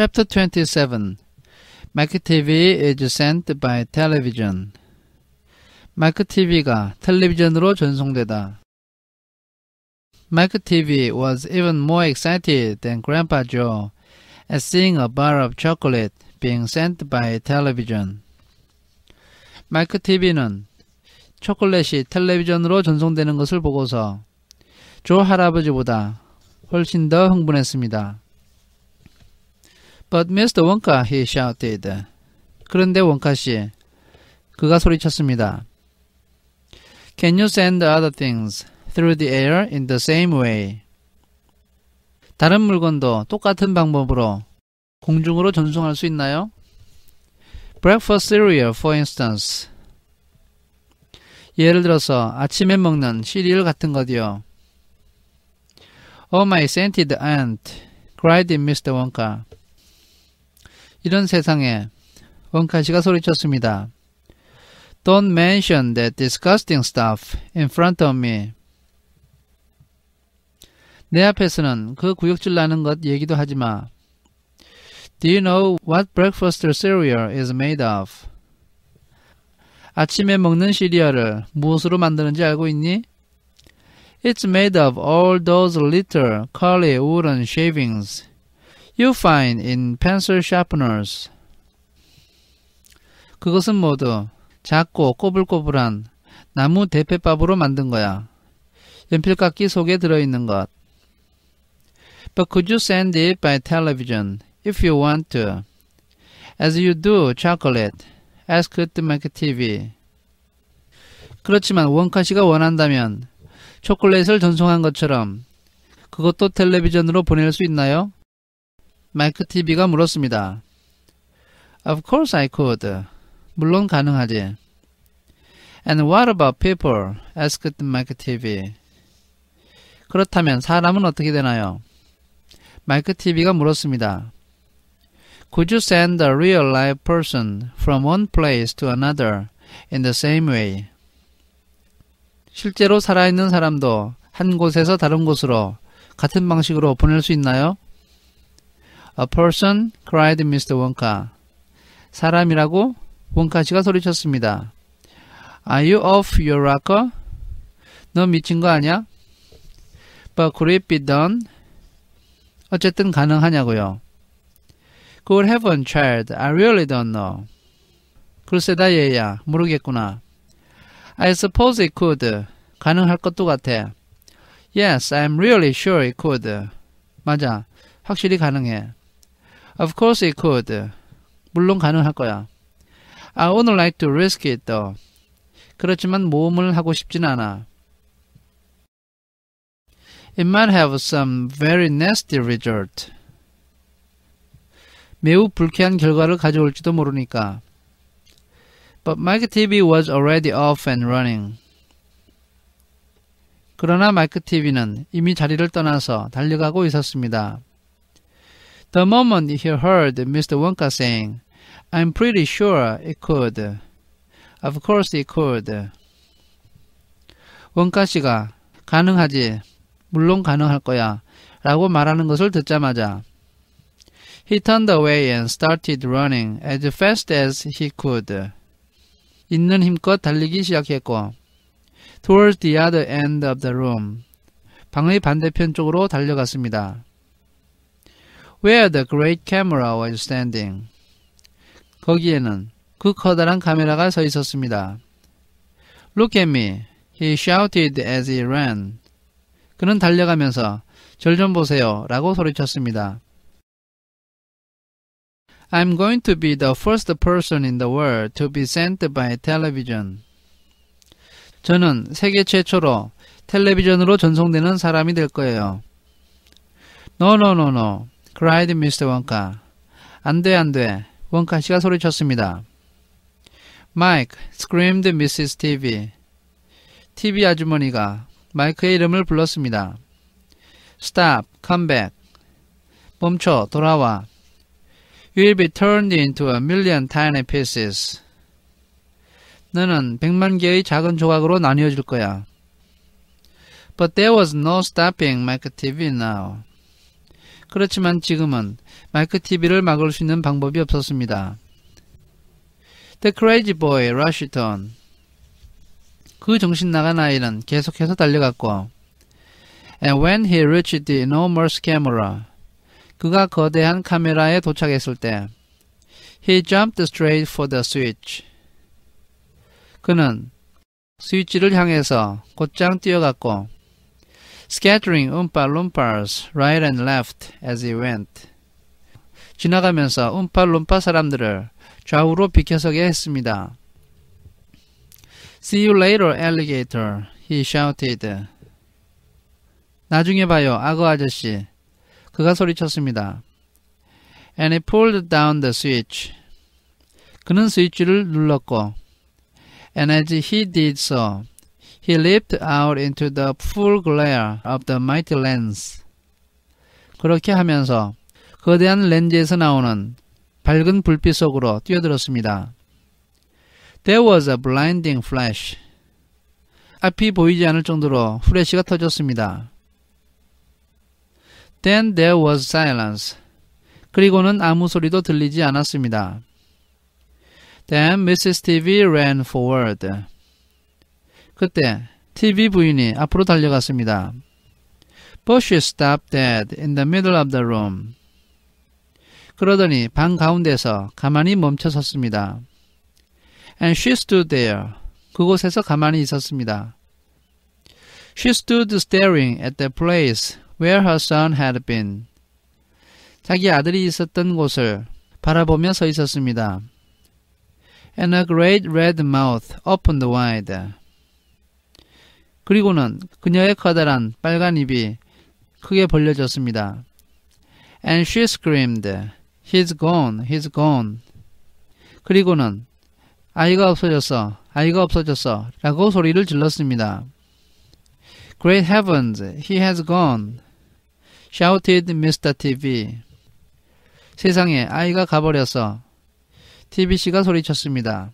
Chapter 27 마크TV is sent by television. 마크TV가 텔레비전으로 전송되다. 마크TV was even more excited than Grandpa Joe at seeing a bar of chocolate being sent by television. 마크TV는 초콜릿이 텔레비전으로 전송되는 것을 보고서 조 할아버지보다 훨씬 더 흥분했습니다. But Mr. Wonka, he shouted. 그런데 원카씨, 그가 소리쳤습니다. Can you send other things through the air in the same way? 다른 물건도 똑같은 방법으로 공중으로 전송할 수 있나요? Breakfast cereal, for instance. 예를 들어서 아침에 먹는 시리얼 같은 거디요. Oh, my sainted aunt, cried Mr. Wonka. 이런 세상에 원칸 씨가 소리쳤습니다. Don't mention that disgusting stuff in front of me. 내 앞에서는 그 구역질 나는 것 얘기도 하지 마. Do you know what breakfast cereal is made of? 아침에 먹는 시리얼을 무엇으로 만드는지 알고 있니? It's made of all those little curly wooden shavings you find in pencil sharpeners. 그것은 모두 작고 꼬불꼬불한 나무 대패밥으로 만든 거야. 연필깎이 속에 들어있는 것. But could you send it by television if you want to? As you do chocolate, asked McTV. 그렇지만 원카 씨가 원한다면 초콜릿을 전송한 것처럼 그것도 텔레비전으로 보낼 수 있나요? 마이크 TV가 물었습니다. Of course I could. 물론 가능하지. And what about people? asked 마이크 TV. 그렇다면 사람은 어떻게 되나요? 마이크 TV가 물었습니다. Could you send a real live person from one place to another in the same way? 실제로 살아있는 사람도 한 곳에서 다른 곳으로 같은 방식으로 보낼 수 있나요? A person cried Mr. Wonka. 사람이라고 원카 씨가 소리쳤습니다. Are you off your rocker? 너 미친 거 아니야? But could it be done? 어쨌든 가능하냐고요. Good heaven, child. I really don't know. 글쎄다 얘야. 모르겠구나. I suppose it could. 가능할 것도 같아. Yes, I'm really sure it could. 맞아. 확실히 가능해. Of course it could. 물론 가능할 거야. I would like to risk it though. 그렇지만 모험을 하고 싶진 않아. It might have some very nasty result. 매우 불쾌한 결과를 가져올지도 모르니까. But Mike TV was already off and running. 그러나 마이크 TV는 이미 자리를 떠나서 달려가고 있었습니다. The moment he heard Mr. Wonka sing, I'm pretty sure it could. Of course it could. 원가 씨가 가능하지. 물론 가능할 거야. 라고 말하는 것을 듣자마자 He turned away and started running as fast as he could. 있는 힘껏 달리기 시작했고 towards the other end of the room. 방의 반대편 쪽으로 달려갔습니다. Where the great camera was standing. 거기에는 그 커다란 카메라가 서 있었습니다. Look at me. He shouted as he ran. 그는 달려가면서 절 좀 보세요 라고 소리쳤습니다. I'm going to be the first person in the world to be sent by television. 저는 세계 최초로 텔레비전으로 전송되는 사람이 될 거예요. No, no, no, no. cried Mr. 원카. 안 돼, 안 돼. 원카 씨가 소리쳤습니다. Mike, screamed Mrs. TV. TV 아주머니가 마이크의 이름을 불렀습니다. Stop, come back. 멈춰, 돌아와. You'll be turned into a million tiny pieces. 너는 백만 개의 작은 조각으로 나뉘어질 거야. But there was no stopping Mike TV now. 그렇지만 지금은 마이크 TV를 막을 수 있는 방법이 없었습니다. The Crazy Boy, Rushton 그 정신 나간 아이는 계속해서 달려갔고 And when he reached the enormous camera 그가 거대한 카메라에 도착했을 때 He jumped straight for the switch 그는 스위치를 향해서 곧장 뛰어갔고 scattering Oompa Loompas right and left as he went. 지나가면서 움파 룸파 사람들을 좌우로 비켜서게 했습니다. See you later, alligator. He shouted. 나중에 봐요, 악어 아저씨. 그가 소리쳤습니다. And he pulled down the switch. 그는 스위치를 눌렀고, and as he did so, He leaped out into the full glare of the mighty lens. 그렇게 하면서 거대한 렌즈에서 나오는 밝은 불빛 속으로 뛰어들었습니다. There was a blinding flash. 앞이 보이지 않을 정도로 후레쉬가 터졌습니다. Then there was silence. 그리고는 아무 소리도 들리지 않았습니다. Then Mrs. TV ran forward. 그때 TV 부인이 앞으로 달려갔습니다. But she stopped dead in the middle of the room. 그러더니 방 가운데서 가만히 멈춰 섰습니다. And she stood there. 그곳에서 가만히 있었습니다. She stood staring at the place where her son had been. 자기 아들이 있었던 곳을 바라보며 서 있었습니다. And a great red mouth opened wide. 그리고는 그녀의 커다란 빨간 입이 크게 벌려졌습니다. And she screamed, He's gone, he's gone. 그리고는 아이가 없어졌어, 아이가 없어졌어 라고 소리를 질렀습니다. Great heavens, he has gone. shouted Mr. TV. 세상에 아이가 가버렸어. TBC가 소리쳤습니다.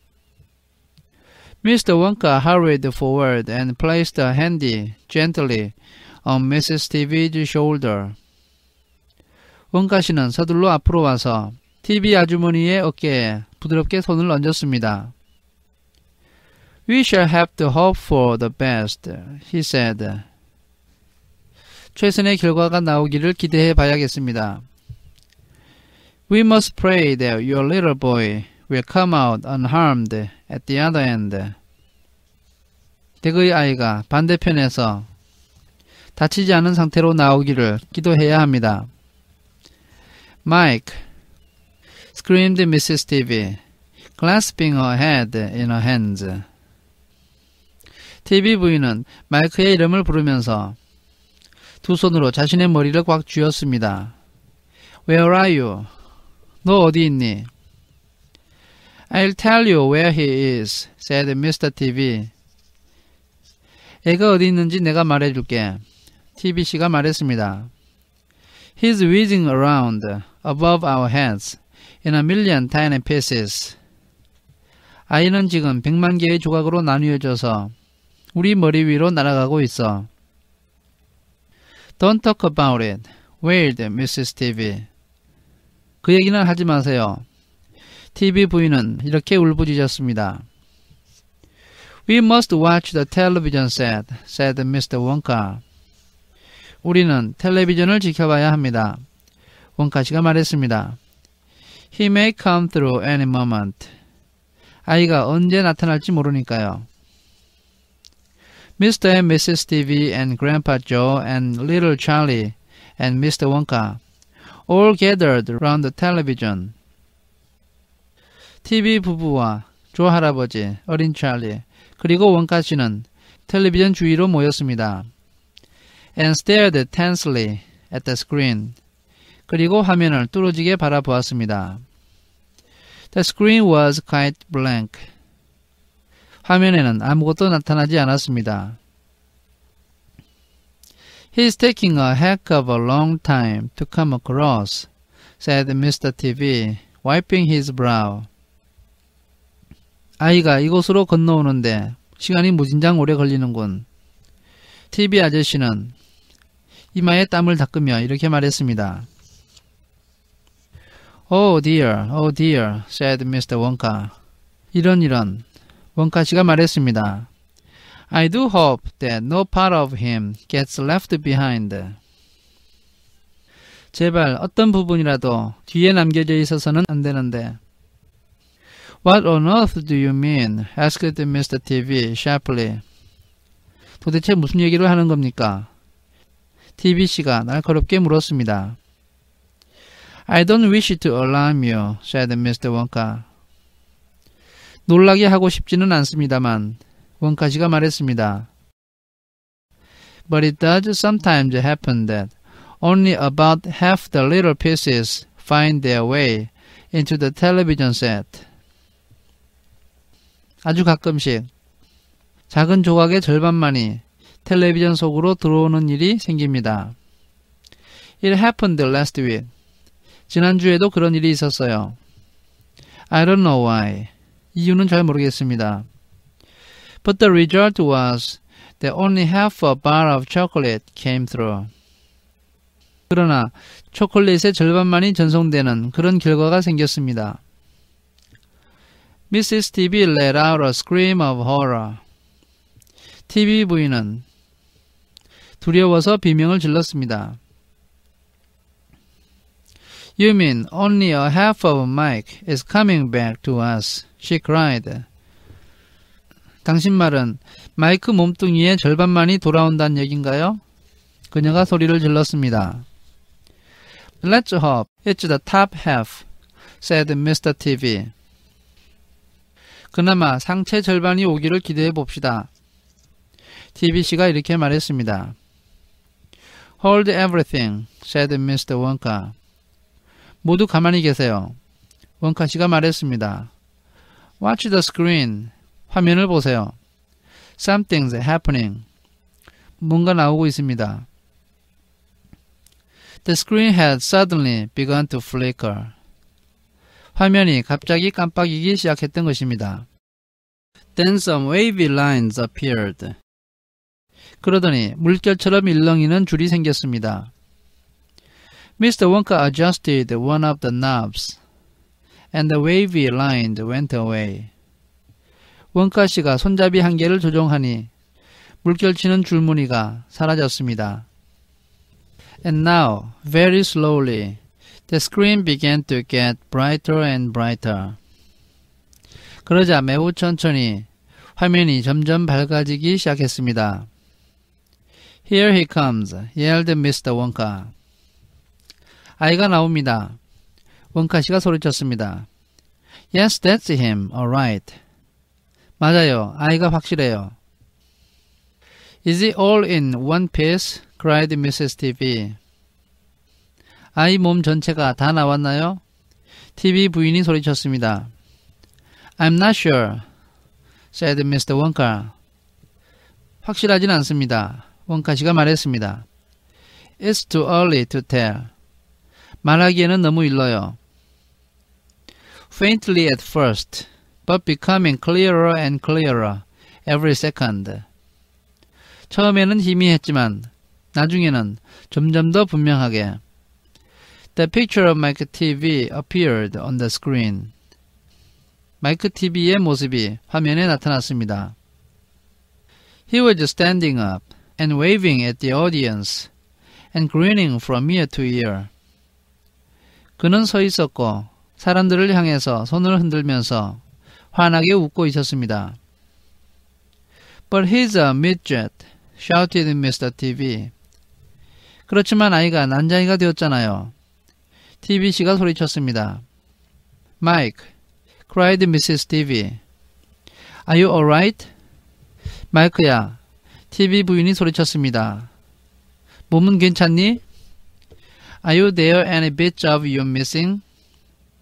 Mr. Wonka hurried forward and placed a hand gently on Mrs. TV's shoulder. 원가 씨는 서둘러 앞으로 와서 TV 아주머니의 어깨에 부드럽게 손을 얹었습니다. We shall have to hope for the best, he said. 최선의 결과가 나오기를 기대해 봐야겠습니다. We must pray that your little boy will come out unharmed at the other end. 댁의 아이가 반대편에서 다치지 않은 상태로 나오기를 기도해야 합니다. Mike screamed Mrs. TV, clasping her head in her hands. TV 부인은 마이크의 이름을 부르면서 두 손으로 자신의 머리를 꽉 쥐었습니다. Where are you? 너 어디 있니? I'll tell you where he is, said Mr. TV. 애가 어디 있는지 내가 말해줄게. TBC가 말했습니다. He's whizzing around above our heads in a million tiny pieces. 아이는 지금 100만 개의 조각으로 나뉘어져서 우리 머리 위로 날아가고 있어. Don't talk about it, wailed Mrs. TV. 그 얘기는 하지 마세요. TV 부인은 이렇게 울부짖었습니다. We must watch the television set, said Mr. Wonka. 우리는 텔레비전을 지켜봐야 합니다. 원카 씨가 말했습니다. He may come through any moment. 아이가 언제 나타날지 모르니까요. Mr. and Mrs. Stevie and Grandpa Joe and little Charlie and Mr. Wonka all gathered round the television. TV 부부와 조 할아버지, 어린 찰리, 그리고 원카 씨는 텔레비전 주위로 모였습니다. And stared tensely at the screen. 그리고 화면을 뚫어지게 바라보았습니다. The screen was quite blank. 화면에는 아무것도 나타나지 않았습니다. He's taking a heck of a long time to come across, said Mr. TV, wiping his brow. 아이가 이곳으로 건너오는데 시간이 무진장 오래 걸리는군. TV 아저씨는 이마에 땀을 닦으며 이렇게 말했습니다. Oh dear, oh dear, said Mr. Wonka. 이런 이런, 원카 씨가 말했습니다. I do hope that no part of him gets left behind. 제발 어떤 부분이라도 뒤에 남겨져 있어서는 안 되는데 What on earth do you mean? asked Mr. TV sharply. 도대체 무슨 얘기를 하는 겁니까? TV씨가 날카롭게 물었습니다. I don't wish to alarm you, said Mr. Wonka. 놀라게 하고 싶지는 않습니다만, 원카씨가 말했습니다. But it does sometimes happen that only about half the little pieces find their way into the television set. 아주 가끔씩 작은 조각의 절반만이 텔레비전 속으로 들어오는 일이 생깁니다. It happened last week. 지난주에도 그런 일이 있었어요. I don't know why. 이유는 잘 모르겠습니다. But the result was that only half a bar of chocolate came through. 그러나 초콜릿의 절반만이 전송되는 그런 결과가 생겼습니다. Mrs. TV let out a scream of horror. TV 부인은 두려워서 비명을 질렀습니다. You mean only a half of Mike is coming back to us, she cried. 당신 말은 마이크 몸뚱이의 절반만이 돌아온다는 얘긴가요? 그녀가 소리를 질렀습니다. Let's hope it's the top half, said Mr. TV. 그나마 상체 절반이 오기를 기대해 봅시다. TBC가 이렇게 말했습니다. Hold everything, said Mr. Wonka. 모두 가만히 계세요. 원카 씨가 말했습니다. Watch the screen. 화면을 보세요. Something's happening. 뭔가 나오고 있습니다. The screen had suddenly begun to flicker. 화면이 갑자기 깜빡이기 시작했던 것입니다. Then some wavy lines appeared. 그러더니 물결처럼 일렁이는 줄이 생겼습니다. Mr. Wonka adjusted one of the knobs, and the wavy line went away. 원카 씨가 손잡이 한 개를 조정하니 물결치는 줄무늬가 사라졌습니다. And now, very slowly, The screen began to get brighter and brighter. 그러자 매우 천천히 화면이 점점 밝아지기 시작했습니다. Here he comes, yelled Mr. Wonka. 아이가 나옵니다. 원카 씨가 소리쳤습니다. Yes, that's him. Alright. 맞아요. 아이가 확실해요. Is it all in one piece? cried Mrs. TV. 아이 몸 전체가 다 나왔나요? TV 부인이 소리쳤습니다. I'm not sure, said Mr. Wonka. 확실하진 않습니다. 원카 씨가 말했습니다. It's too early to tell. 말하기에는 너무 일러요. Faintly at first, but becoming clearer and clearer every second. 처음에는 희미했지만 나중에는 점점 더 분명하게 The picture of Mike TV appeared on the screen. 마이크 TV의 모습이 화면에 나타났습니다. He was standing up and waving at the audience and grinning from ear to ear. 그는 서 있었고 사람들을 향해서 손을 흔들면서 환하게 웃고 있었습니다. But he's a midget, shouted Mr. TV. 그렇지만 아이가 난자이가 되었잖아요. TBC가 소리쳤습니다. Mike, cried Mrs. TV. Are you alright? 마이크야, TV 부인이 소리쳤습니다. 몸은 괜찮니? Are you there any bits of you missing?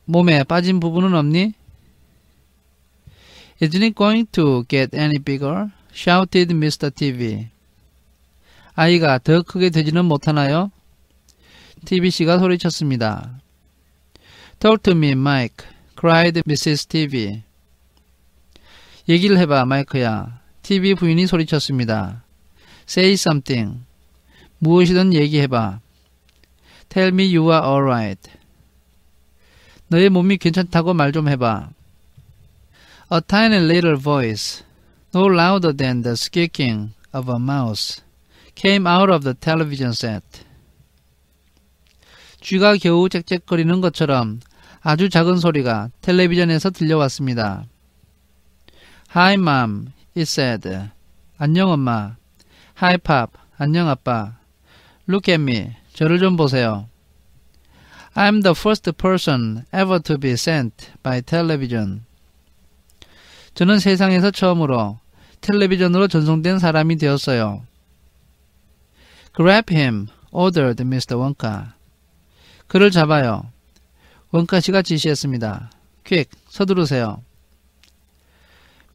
몸에 빠진 부분은 없니? Isn't it going to get any bigger? shouted Mr. TV. 아이가 더 크게 되지는 못하나요? TBC가 소리쳤습니다. Talk to me, Mike. cried Mrs. TV. 얘기를 해봐, 마이크야. TV 부인이 소리쳤습니다. Say something. 무엇이든 얘기해봐. Tell me you are alright. 너의 몸이 괜찮다고 말 좀 해봐. A tiny little voice, no louder than the squeaking of a mouse, came out of the television set. 쥐가 겨우 짹짹거리는 것처럼 아주 작은 소리가 텔레비전에서 들려왔습니다. Hi, mom. It said. 안녕, 엄마. Hi, pop. 안녕, 아빠. Look at me. 저를 좀 보세요. I'm the first person ever to be sent by television. 저는 세상에서 처음으로 텔레비전으로 전송된 사람이 되었어요. Grab him, ordered Mr. Wonka. 그를 잡아요. 원카씨가 지시했습니다. 퀵, 서두르세요.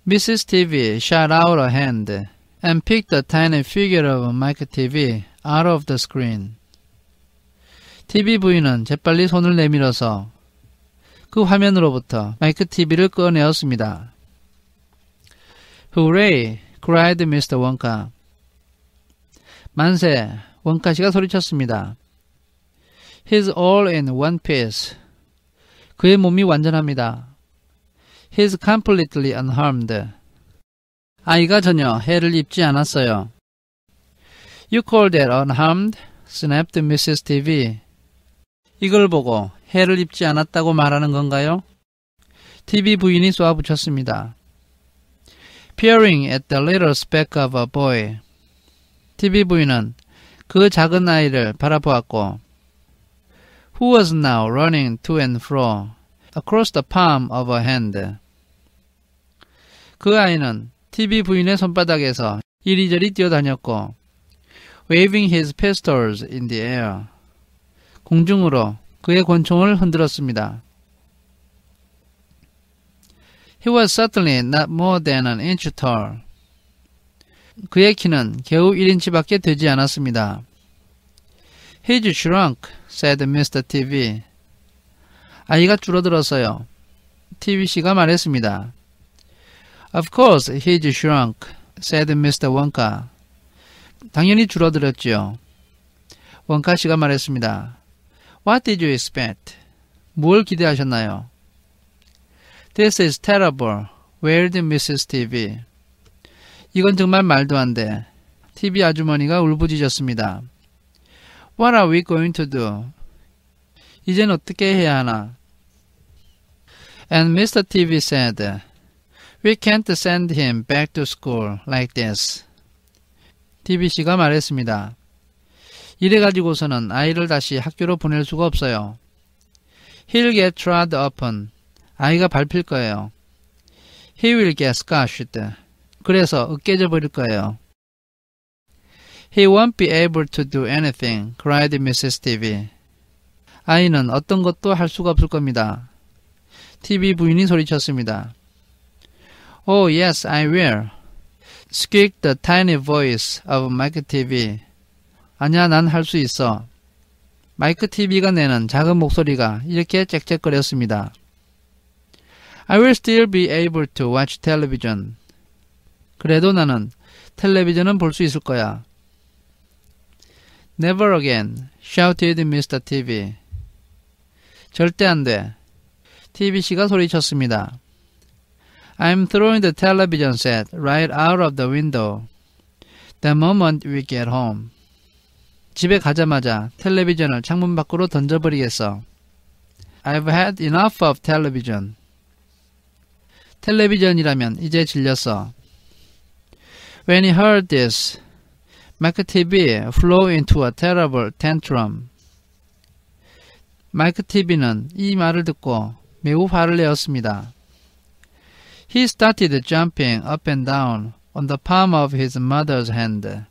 Mrs. TV shot out a hand and picked a tiny figure of Mike TV out of the screen. TV 부인은 재빨리 손을 내밀어서 그 화면으로부터 마이크 TV를 꺼내었습니다. Hooray! cried Mr. 원카. 만세! 원카 씨가 소리쳤습니다. He's all in one piece. 그의 몸이 완전합니다. He's completely unharmed. 아이가 전혀 해를 입지 않았어요. You call that unharmed? snapped Mrs. TV. 이걸 보고 해를 입지 않았다고 말하는 건가요? TV 부인이 쏘아붙였습니다. Peering at the little speck of a boy. TV 부인은 그 작은 아이를 바라보았고 who was now running to and fro across the palm of her hand. 그 아이는 TV 부인의 손바닥에서 이리저리 뛰어다녔고 waving his pistols in the air 공중으로 그의 권총을 흔들었습니다. He was certainly not more than an inch tall. 그의 키는 겨우 1인치밖에 되지 않았습니다. He's shrunk, said Mr. TV. 아이가 줄어들었어요. TV씨가 말했습니다. Of course, he's shrunk, said Mr. Wonka. 당연히 줄어들었지요. 원카씨가 말했습니다. What did you expect? 뭘 기대하셨나요? This is terrible, wailed Mrs. TV. 이건 정말 말도 안 돼. TV 아주머니가 울부짖었습니다. What are we going to do? 이젠 어떻게 해야 하나? And Mr. TV said, We can't send him back to school like this. TBC가 말했습니다. 이래 가지고서는 아이를 다시 학교로 보낼 수가 없어요. He'll get trod upon. 아이가 밟힐 거예요. He will get scorched. 그래서 으깨져 버릴 거예요. He won't be able to do anything, cried Mrs. TV. 아이는 어떤 것도 할 수가 없을 겁니다. TV 부인이 소리쳤습니다. Oh, yes, I will. squeaked the tiny voice of Mike TV. 아니야, 난 할 수 있어. 마이크 TV가 내는 작은 목소리가 이렇게 짹짹거렸습니다. I will still be able to watch television. 그래도 나는 텔레비전은 볼 수 있을 거야. Never again, shouted Mr. TV. 절대 안 돼. TBC가 소리쳤습니다. I'm throwing the television set right out of the window. The moment we get home. 집에 가자마자 텔레비전을 창문 밖으로 던져버리겠어. I've had enough of television. 텔레비전이라면 이제 질렸어. When he heard this, 마이크 TV flow into a terrible tantrum. 마이크 TV는 이 말을 듣고 매우 화를 내었습니다. He started jumping up and down on the palm of his mother's hand.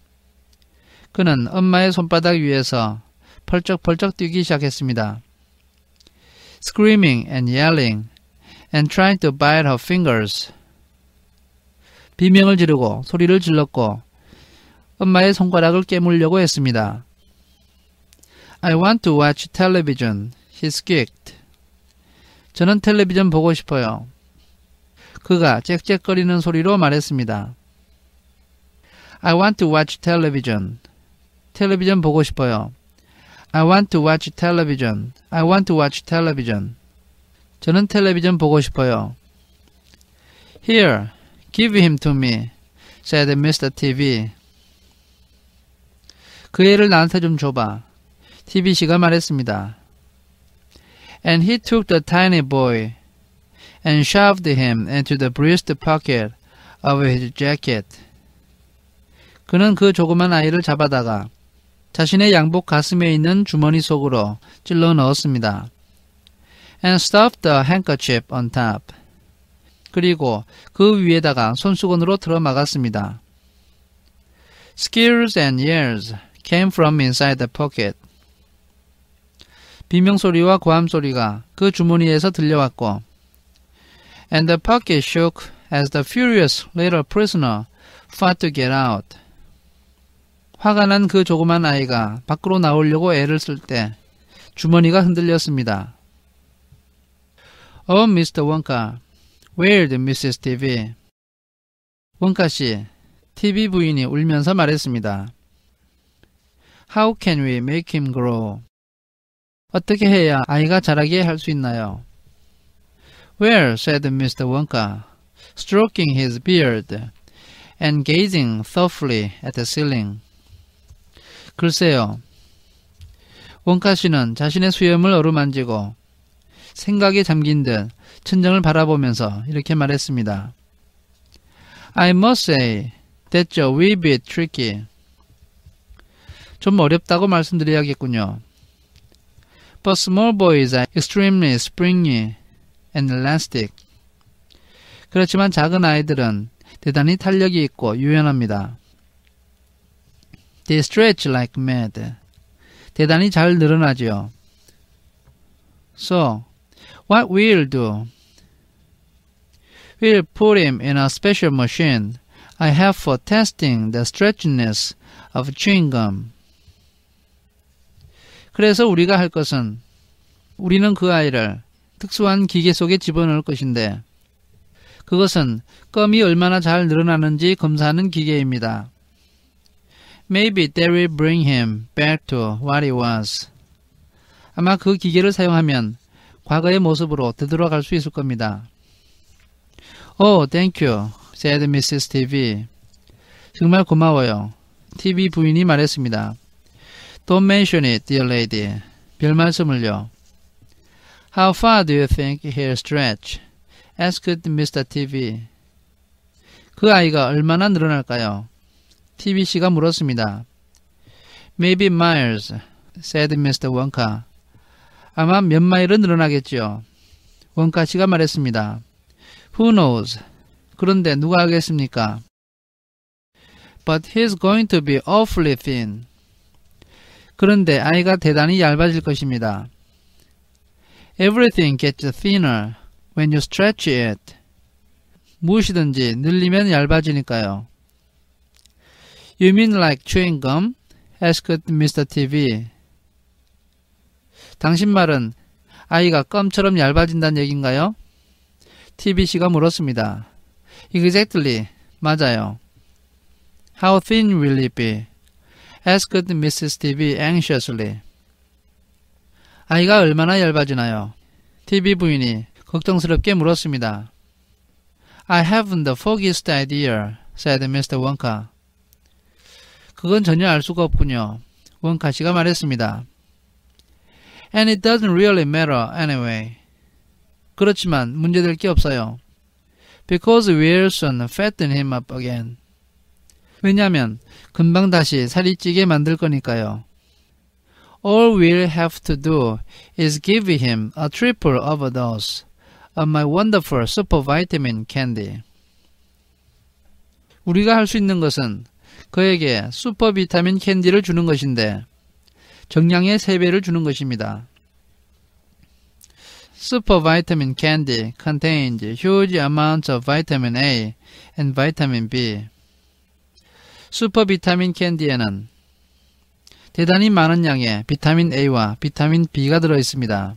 그는 엄마의 손바닥 위에서 펄쩍펄쩍 뛰기 시작했습니다. Screaming and yelling and trying to bite her fingers. 비명을 지르고 소리를 질렀고 엄마의 손가락을 깨물려고 했습니다. I want to watch television. He squeaked. 저는 텔레비전 보고 싶어요. 그가 짹짹거리는 소리로 말했습니다. I want to watch television. 텔레비전 보고 싶어요. I want to watch television. I want to watch television. 저는 텔레비전 보고 싶어요. Here, give him to me, said Mr. TV. 그 애를 나한테 좀 줘봐. TBC가 말했습니다. And he took the tiny boy and shoved him into the breast pocket of his jacket. 그는 그 조그만 아이를 잡아다가 자신의 양복 가슴에 있는 주머니 속으로 찔러 넣었습니다. And stuffed the handkerchief on top. 그리고 그 위에다가 손수건으로 들어 막았습니다. Skills and years came from inside the pocket. 비명소리와 고함소리가 그 주머니에서 들려왔고 And the pocket shook as the furious little prisoner fought to get out. 화가 난 그 조그만 아이가 밖으로 나오려고 애를 쓸 때 주머니가 흔들렸습니다. Oh, Mr. Wonka, wailed Mrs. TV. 원카 씨, TV 부인이 울면서 말했습니다. How can we make him grow? 어떻게 해야 아이가 자라게 할 수 있나요? Where, said Mr. Wonka, stroking his beard and gazing thoughtfully at the ceiling. 글쎄요. 원카 씨는 자신의 수염을 어루만지고 생각에 잠긴 듯 천장을 바라보면서 이렇게 말했습니다. I must say that y o u e a wee bit tricky. 좀 어렵다고 말씀드려야겠군요. But small boys are extremely springy and elastic. 그렇지만 작은 아이들은 대단히 탄력이 있고 유연합니다. They stretch like mad. 대단히 잘 늘어나지요. So, what we'll do? We'll put him in a special machine I have for testing the stretchiness of chewing gum. 그래서 우리가 할 것은 우리는 그 아이를 특수한 기계 속에 집어넣을 것인데 그것은 껌이 얼마나 잘 늘어나는지 검사하는 기계입니다. Maybe that will bring him back to what he was. 아마 그 기계를 사용하면 과거의 모습으로 되돌아갈 수 있을 겁니다. Oh, thank you, said Mrs. TV. 정말 고마워요. TV 부인이 말했습니다. Don't mention it, dear lady. 별 말씀을요. How far do you think he'll stretch? asked Mr. TV. 그 아이가 얼마나 늘어날까요? TVC가 물었습니다. Maybe miles, said Mr. Wonka. 아마 몇 마일은 늘어나겠지요. 원카 씨가 말했습니다. Who knows? 그런데 누가 알겠습니까? But he's going to be awfully thin. 그런데 아이가 대단히 얇아질 것입니다. Everything gets thinner when you stretch it. 무엇이든지 늘리면 얇아지니까요. You mean like chewing gum? asked Mr. TV. 당신 말은 아이가 껌처럼 얇아진다는 얘긴가요? TBC가 물었습니다. Exactly. 맞아요. How thin will it be? asked Mrs. DB anxiously. 아이가 얼마나 열받으나요? DB 부인이 걱정스럽게 물었습니다. I haven't the foggiest idea, said Mr. Wonka. 그건 전혀 알 수가 없군요. 원카 씨가 말했습니다. And it doesn't really matter anyway. 그렇지만 문제될 게 없어요. Because we'll soon fatten him up again. 왜냐하면 금방 다시 살이 찌게 만들 거니까요. All we'll have to do is give him a triple overdose of my wonderful super vitamin candy. 우리가 할 수 있는 것은 그에게 슈퍼 비타민 캔디를 주는 것인데 정량의 3배를 주는 것입니다. Super vitamin candy contains huge amounts of vitamin A and vitamin B. 슈퍼 비타민 캔디에는 대단히 많은 양의 비타민 A와 비타민 B가 들어 있습니다.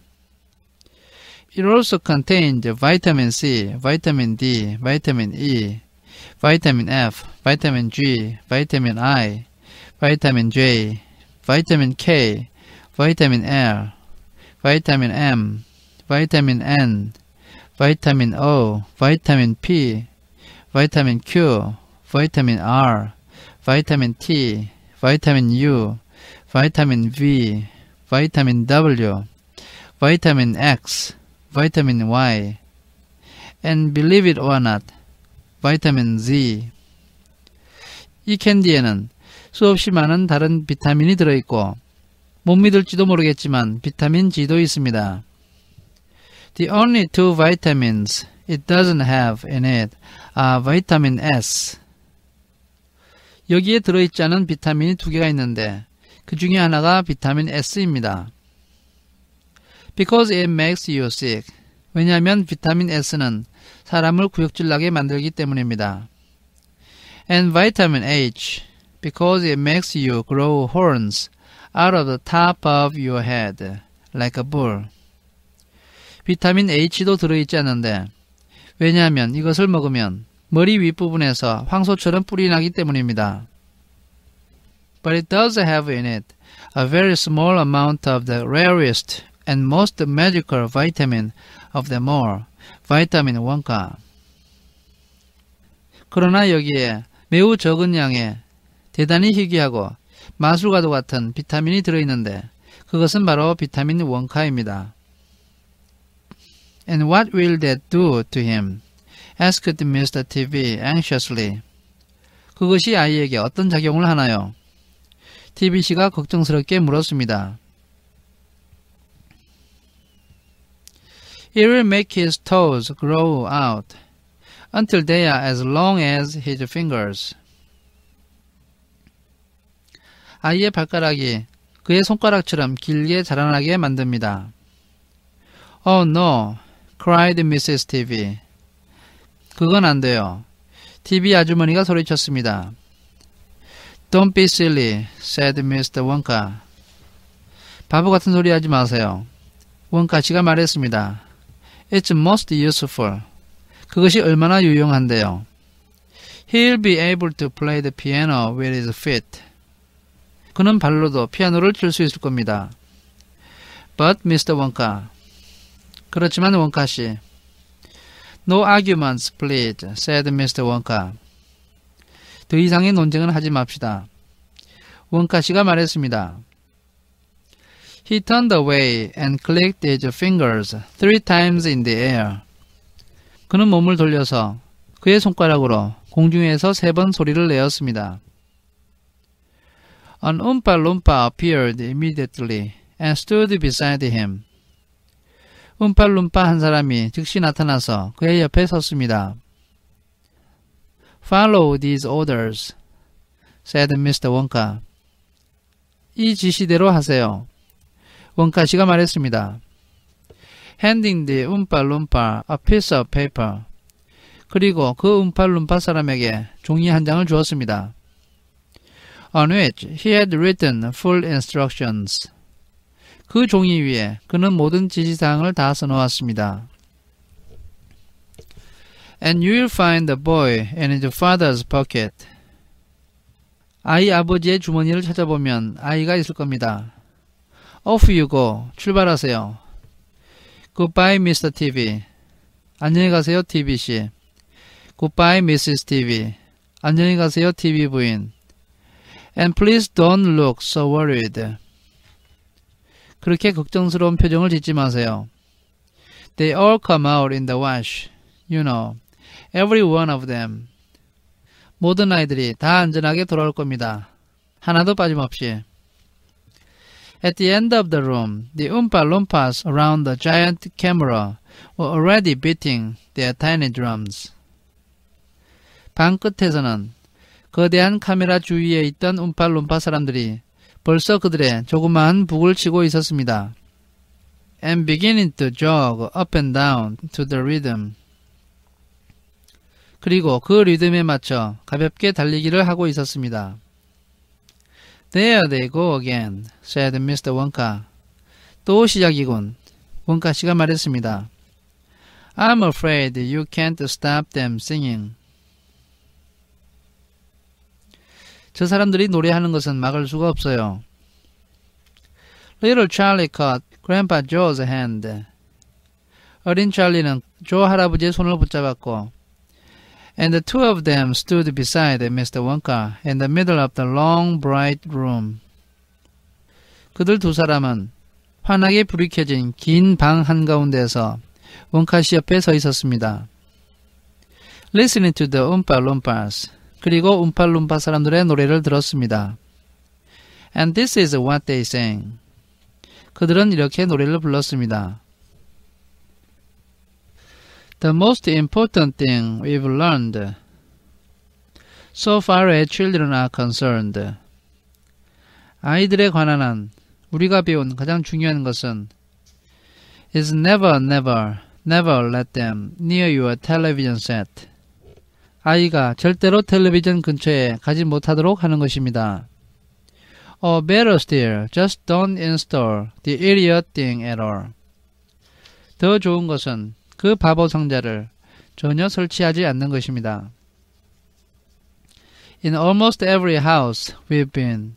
It also contains vitamin C, vitamin D, vitamin E, vitamin F, vitamin G, vitamin I, vitamin J, vitamin K, vitamin L, vitamin M, vitamin N, vitamin O, vitamin P, vitamin Q, vitamin R, 바이타민 T, 바이타민 U, 바이타민 V, 바이타민 W, 바이타민 X, 바이타민 Y, and believe it or not, 바이타민 Z. 이 캔디에는 수없이 많은 다른 비타민이 들어있고 못 믿을지도 모르겠지만 비타민 G도 있습니다. The only two vitamins it doesn't have in it are vitamin S 여기에 들어있지 않은 비타민이 두 개가 있는데 그 중에 하나가 비타민 S입니다. Because it makes you sick. 왜냐하면 비타민 S는 사람을 구역질나게 만들기 때문입니다. And vitamin H. Because it makes you grow horns out of the top of your head like a bull. 비타민 H도 들어있지 않은데 왜냐하면 이것을 먹으면 머리 윗부분에서 황소처럼 뿔이 나기 때문입니다. But it does have in it a very small amount of the rarest and most magical vitamin of them all, vitamin 1가. 그러나 여기에 매우 적은 양의 대단히 희귀하고 마술과도 같은 비타민이 들어있는데 그것은 바로 비타민 원카입니다. And what will that do to him? asked Mr. TV anxiously. 그것이 아이에게 어떤 작용을 하나요? TBC가 걱정스럽게 물었습니다. It will make his toes grow out until they are as long as his fingers. 아이의 발가락이 그의 손가락처럼 길게 자라나게 만듭니다. Oh no, cried Mrs. TV. 그건 안 돼요. TV 아주머니가 소리쳤습니다. Don't be silly, said Mr. Wonka. 바보 같은 소리 하지 마세요. 원카 씨가 말했습니다. It's most useful. 그것이 얼마나 유용한데요. He'll be able to play the piano with his feet. 그는 발로도 피아노를 칠 수 있을 겁니다. But Mr. 원카. 그렇지만 원카 씨. No arguments, please, said Mr. 원카. 더 이상의 논쟁은 하지 맙시다. 원카 씨가 말했습니다. He turned away and clicked his fingers three times in the air. 그는 몸을 돌려서 그의 손가락으로 공중에서 세 번 소리를 내었습니다. An umpa lumpa appeared immediately and stood beside him. 음팔룸파 한 사람이 즉시 나타나서 그의 옆에 섰습니다. Follow these orders, said Mr. Wonka. 이 지시대로 하세요. 원카 씨가 말했습니다. Handing the 음팔룸파 a piece of paper. 그리고 그 음팔룸파 사람에게 종이 한 장을 주었습니다. On which he had written full instructions. 그 종이 위에 그는 모든 지시사항을 다 써놓았습니다. And you will find the boy in his father's pocket. 아이 아버지의 주머니를 찾아보면 아이가 있을 겁니다. Off you go. 출발하세요. Goodbye, Mr. TV. 안녕히 가세요, TV씨. Goodbye, Mrs. TV. 안녕히 가세요, TV 부인. And please don't look so worried. 그렇게 걱정스러운 표정을 짓지 마세요. They all come out in the wash. You know. Every one of them. 모든 아이들이 다 안전하게 돌아올 겁니다. 하나도 빠짐없이. At the end of the room, the Oompa Loompas around the giant camera were already beating their tiny drums. 방 끝에서는 거대한 카메라 주위에 있던 움팔룸파 사람들이 벌써 그들의 조그만 북을 치고 있었습니다. and beginning to jog up and down to the rhythm. 그리고 그 리듬에 맞춰 가볍게 달리기를 하고 있었습니다. There they go again, said Mr. Wonka. 또 시작이군, 원카 씨가 말했습니다. I'm afraid you can't stop them singing. 저 사람들이 노래하는 것은 막을 수가 없어요. Little Charlie caught Grandpa Joe's hand. 어린 찰리는 조 할아버지의 손을 붙잡았고 And the two of them stood beside Mr. Wonka in the middle of the long bright room. 그들 두 사람은 환하게 불이 켜진 긴 방 한가운데에서 원카 씨 옆에 서 있었습니다. Listening to the Oompa Loompas. 그리고 움팔룸파 사람들의 노래를 들었습니다. And this is what they sang. 그들은 이렇게 노래를 불렀습니다. The most important thing we've learned so far as children are concerned. 아이들에 관한 한 우리가 배운 가장 중요한 것은 is never, never, never let them near your television set. 아이가 절대로 텔레비전 근처에 가지 못하도록 하는 것입니다. Or better still, just don't install the idiot thing at all. 더 좋은 것은 그 바보 상자를 전혀 설치하지 않는 것입니다. In almost every house we've been,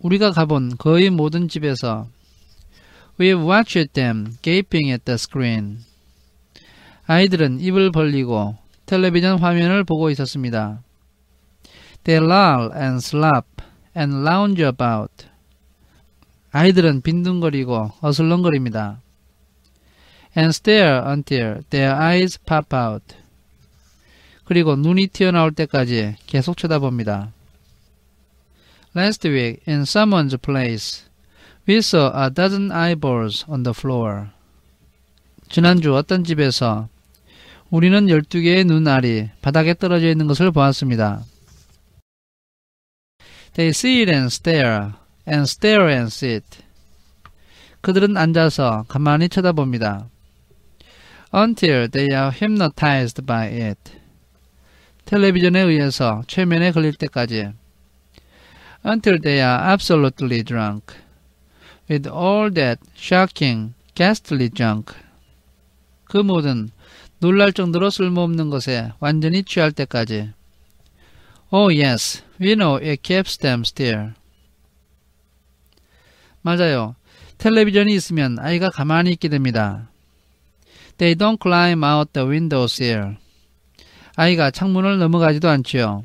우리가 가본 거의 모든 집에서 We've watched them gaping at the screen. 아이들은 입을 벌리고 텔레비전 화면을 보고 있었습니다. They loll and slap and lounge about. 아이들은 빈둥거리고 어슬렁거립니다. And stare until their eyes pop out. 그리고 눈이 튀어나올 때까지 계속 쳐다봅니다. Last week in someone's place, we saw a dozen eyeballs on the floor. 지난주 어떤 집에서 우리는 12개의 눈알이 바닥에 떨어져 있는 것을 보았습니다. They sit and stare and stare and sit. 그들은 앉아서 가만히 쳐다봅니다. Until they are hypnotized by it. 텔레비전에 의해서 최면에 걸릴 때까지. Until they are absolutely drunk. With all that shocking, ghastly junk. 그 모든 놀랄 정도로 쓸모없는 것에 완전히 취할 때까지. Oh yes, we know it keeps them still. 맞아요. 텔레비전이 있으면 아이가 가만히 있게 됩니다. They don't climb out the windows here. 아이가 창문을 넘어가지도 않지요.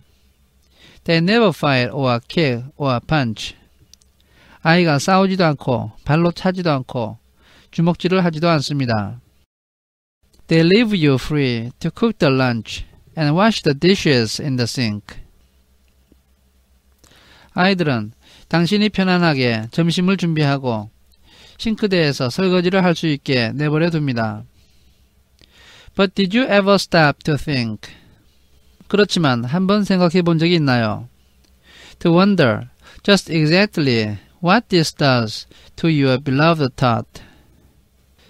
They never fight or kick or punch. 아이가 싸우지도 않고 발로 차지도 않고 주먹질을 하지도 않습니다. They leave you free to cook the lunch and wash the dishes in the sink. 아이들은 당신이 편안하게 점심을 준비하고 싱크대에서 설거지를 할 수 있게 내버려 둡니다. But did you ever stop to think? 그렇지만 한번 생각해 본 적이 있나요? To wonder just exactly what this does to your beloved thought.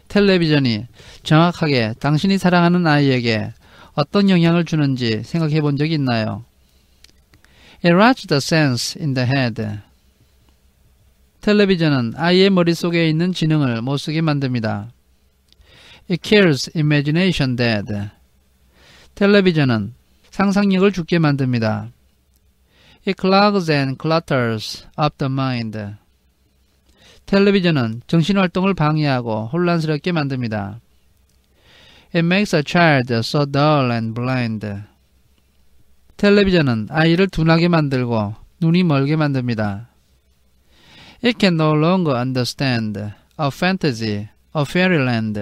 텔레비전이 정확하게 당신이 사랑하는 아이에게 어떤 영향을 주는지 생각해 본 적이 있나요? It rots the sense in the head. 텔레비전은 아이의 머릿속에 있는 지능을 못쓰게 만듭니다. It kills imagination dead. 텔레비전은 상상력을 죽게 만듭니다. It clogs and clutters up the mind. 텔레비전은 정신활동을 방해하고 혼란스럽게 만듭니다. It makes a child so dull and blind. 텔레비전은 아이를 둔하게 만들고 눈이 멀게 만듭니다. It can no longer understand a fantasy, a fairyland.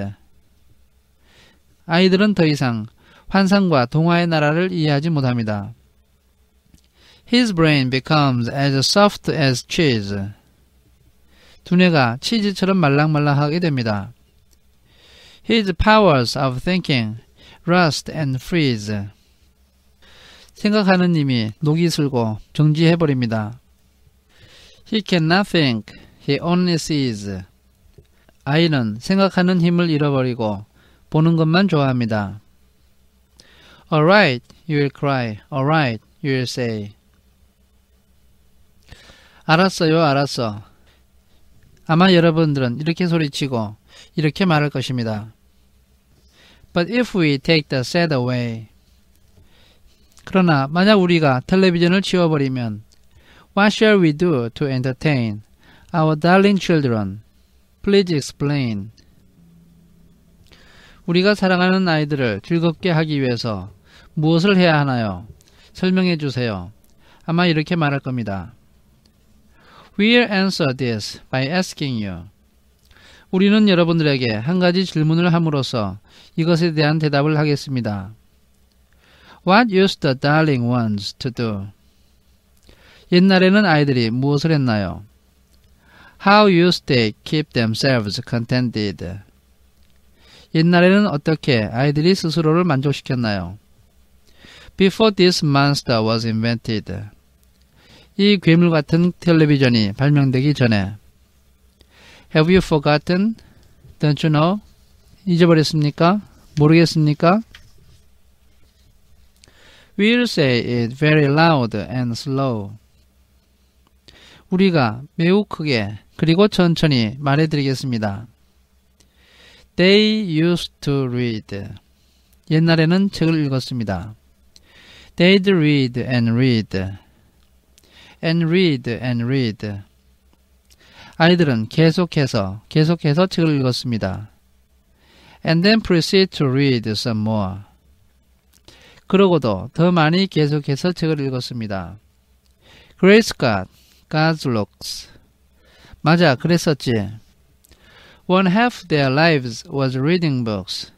아이들은 더 이상 환상과 동화의 나라를 이해하지 못합니다. His brain becomes as soft as cheese. 두뇌가 치즈처럼 말랑말랑하게 됩니다. His powers of thinking rust and freeze. 생각하는 님이 녹이 슬고 정지해버립니다. He cannot think, he only sees. 아이는 생각하는 힘을 잃어버리고 보는 것만 좋아합니다. Alright, you will cry. Alright, you will say. 알았어요, 알았어. 아마 여러분들은 이렇게 소리치고 이렇게 말할 것입니다. But if we take the sad away. 그러나 만약 우리가 텔레비전을 치워버리면 What shall we do to entertain our darling children? Please explain. 우리가 사랑하는 아이들을 즐겁게 하기 위해서 무엇을 해야 하나요? 설명해 주세요. 아마 이렇게 말할 겁니다. We'll answer this by asking you. 우리는 여러분들에게 한 가지 질문을 함으로써 이것에 대한 대답을 하겠습니다. What used the darling ones to do? 옛날에는 아이들이 무엇을 했나요? How used they keep themselves contented? 옛날에는 어떻게 아이들이 스스로를 만족시켰나요? Before this monster was invented, 이 괴물 같은 텔레비전이 발명되기 전에 Have you forgotten? Don't you know? 잊어버렸습니까? 모르겠습니까? We'll say it very loud and slow. 우리가 매우 크게 그리고 천천히 말해드리겠습니다. They used to read. 옛날에는 책을 읽었습니다. They'd read and read. and read and read. 아이들은 계속해서 계속해서 책을 읽었습니다. and then proceed to read some more. 그러고도 더 많이 계속해서 책을 읽었습니다. Grace God, God's looks. 맞아, 그랬었지. One half their lives was reading books.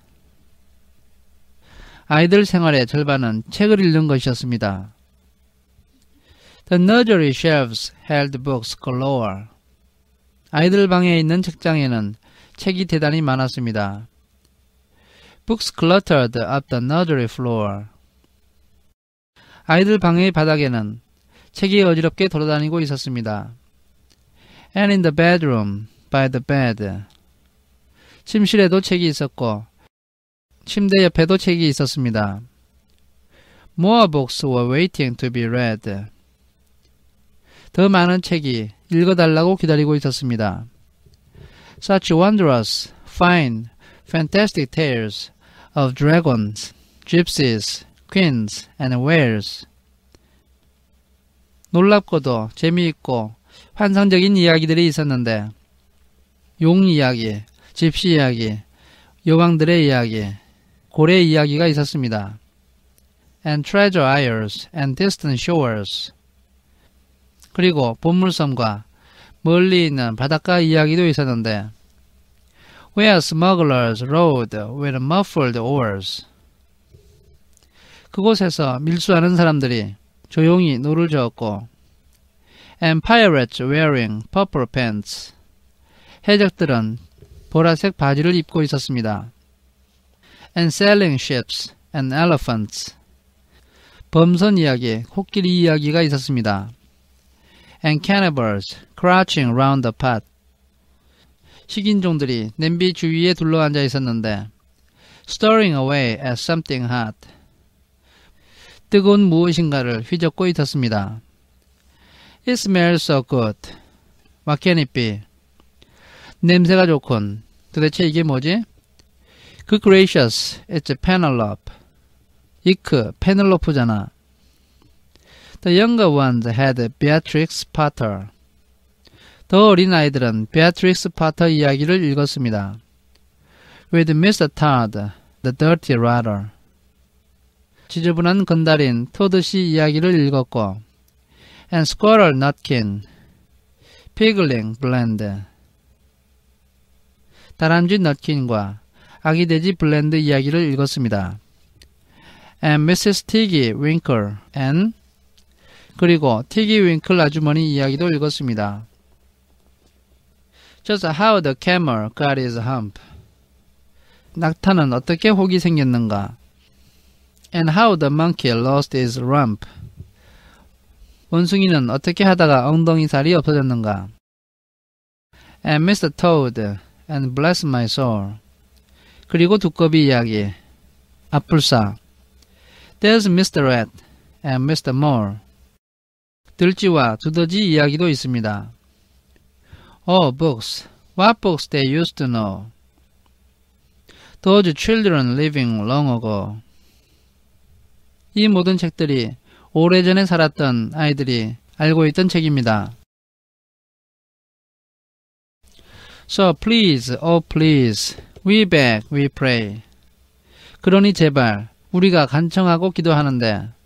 아이들 생활의 절반은 책을 읽는 것이었습니다. The nursery shelves held books galore. 아이들 방에 있는 책장에는 책이 대단히 많았습니다. Books cluttered up the nursery floor. 아이들 방의 바닥에는 책이 어지럽게 돌아다니고 있었습니다. And in the bedroom, by the bed. 침실에도 책이 있었고 침대 옆에도 책이 있었습니다. More books were waiting to be read. 더 많은 책이 읽어달라고 기다리고 있었습니다. Such wondrous, fine, fantastic tales of dragons, gypsies, queens, and whales. 놀랍고도 재미있고 환상적인 이야기들이 있었는데 용 이야기, 집시 이야기, 여왕들의 이야기, 고래 이야기가 있었습니다. And treasure isles and distant shores. 그리고 보물섬과 멀리 있는 바닷가 이야기도 있었는데 Where smugglers rode with muffled oars 그곳에서 밀수하는 사람들이 조용히 노를 저었고 and pirates wearing purple pants 해적들은 보라색 바지를 입고 있었습니다. and selling ships and elephants 범선 이야기, 코끼리 이야기가 있었습니다. and cannibals crouching round the pot. 식인종들이 냄비 주위에 둘러앉아 있었는데 stirring away at something hot. 뜨거운 무엇인가를 휘젓고 있었습니다. It smells so good. What can it be? 냄새가 좋군. 도대체 이게 뭐지? Good gracious, it's a penelope. 이크, 페넬로프잖아. The younger ones had Beatrix Potter. 더 어린 아이들은 Beatrix Potter 이야기를 읽었습니다. With Mr. Todd, The Dirty Rotter. 지저분한 건달인 토드 씨 이야기를 읽었고 And Squirrel Nutkin, Pigling Blend. 다람쥐 넛킨과 아기돼지 블렌드 이야기를 읽었습니다. And Mrs. Tiggy Winkle and 그리고 티기 윙클 아주머니 이야기도 읽었습니다. Just how the camel got his hump. 낙타는 어떻게 혹이 생겼는가? And how the monkey lost his rump. 원숭이는 어떻게 하다가 엉덩이살이 없어졌는가? And Mr. Toad, and bless my soul. 그리고 두꺼비 이야기. 아플사. There's Mr. Rat and Mr. Mole. 들쥐와 두더지 이야기도 있습니다. Oh, books. What books they used to know. Those children living long ago. 이 모든 책들이 오래전에 살았던 아이들이 알고 있던 책입니다. So please, oh please, we beg, we pray. 그러니 제발 우리가 간청하고 기도하는데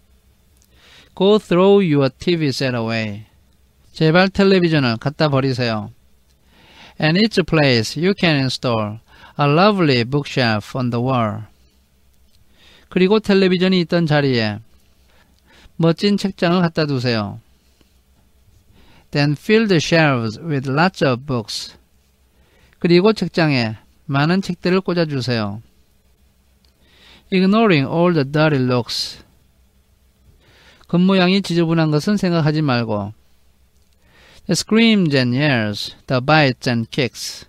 Go throw your TV set away. 제발 텔레비전을 갖다 버리세요. And it's a place you can install a lovely bookshelf on the wall. 그리고 텔레비전이 있던 자리에 멋진 책장을 갖다 두세요. Then fill the shelves with lots of books. 그리고 책장에 많은 책들을 꽂아주세요. Ignoring all the dirty looks. 근모양이 지저분한 것은 생각하지 말고 The screams and yells, the bites and kicks.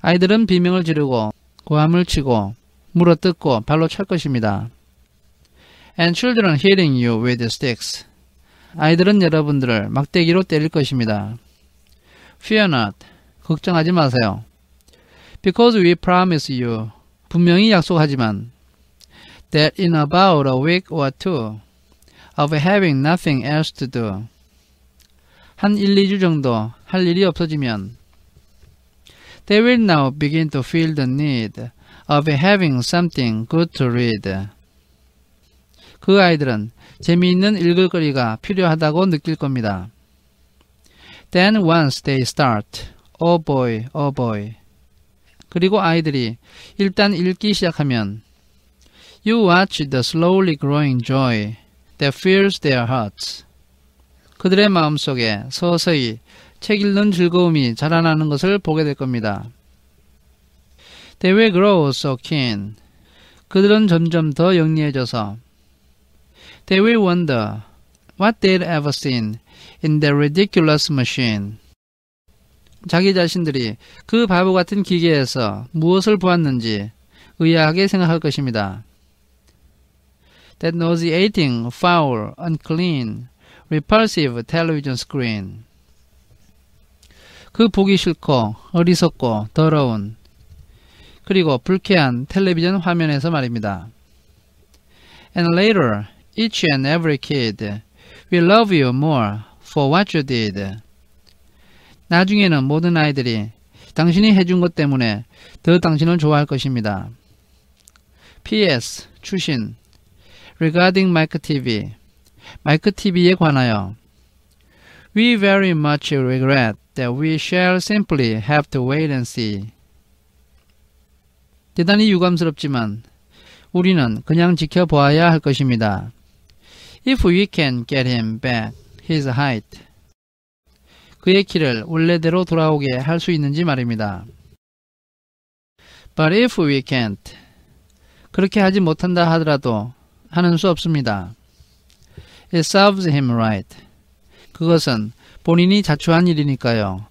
아이들은 비명을 지르고 고함을 치고 물어뜯고 발로 찰 것입니다. And children hitting you with sticks. 아이들은 여러분들을 막대기로 때릴 것입니다. Fear not. 걱정하지 마세요. Because we promise you. 분명히 약속하지만 that in about a week or two of having nothing else to do 한 1, 2주 정도 할 일이 없어지면 they will now begin to feel the need of having something good to read. 그 아이들은 재미있는 읽을거리가 필요하다고 느낄 겁니다. Then once they start, oh boy, oh boy. 그리고 아이들이 일단 읽기 시작하면 You watch the slowly growing joy that fills their hearts. 그들의 마음속에 서서히 책 읽는 즐거움이 자라나는 것을 보게 될 겁니다. They will grow so keen. 그들은 점점 더 영리해져서 They will wonder what they'd ever seen in that ridiculous machine. 자기 자신들이 그 바보 같은 기계에서 무엇을 보았는지 의아하게 생각할 것입니다. that nauseating, foul, unclean, repulsive television screen. 그 보기 싫고 어리석고 더러운 그리고 불쾌한 텔레비전 화면에서 말입니다. And later, each and every kid will love you more for what you did. 나중에는 모든 아이들이 당신이 해준 것 때문에 더 당신을 좋아할 것입니다. P.S. 추신 regarding 마이크 TV, 마이크 TV에 관하여 We very much regret that we shall simply have to wait and see. 대단히 유감스럽지만 우리는 그냥 지켜보아야 할 것입니다. If we can get him back his height. 그의 키를 원래대로 돌아오게 할 수 있는지 말입니다. But if we can't. 그렇게 하지 못한다 하더라도 하는 수 없습니다. It serves him right. 그것은 본인이 자초한 일이니까요.